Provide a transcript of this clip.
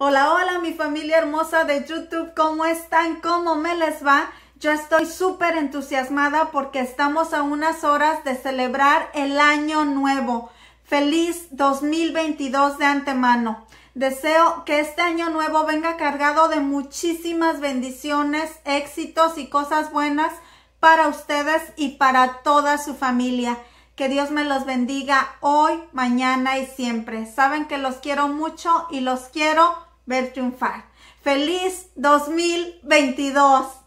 Hola, hola mi familia hermosa de YouTube, ¿cómo están? ¿Cómo me les va? Yo estoy súper entusiasmada porque estamos a unas horas de celebrar el año nuevo. Feliz 2022 de antemano. Deseo que este año nuevo venga cargado de muchísimas bendiciones, éxitos y cosas buenas para ustedes y para toda su familia. Que Dios me los bendiga hoy, mañana y siempre. Saben que los quiero mucho y los quiero ver triunfar. ¡Feliz 2022!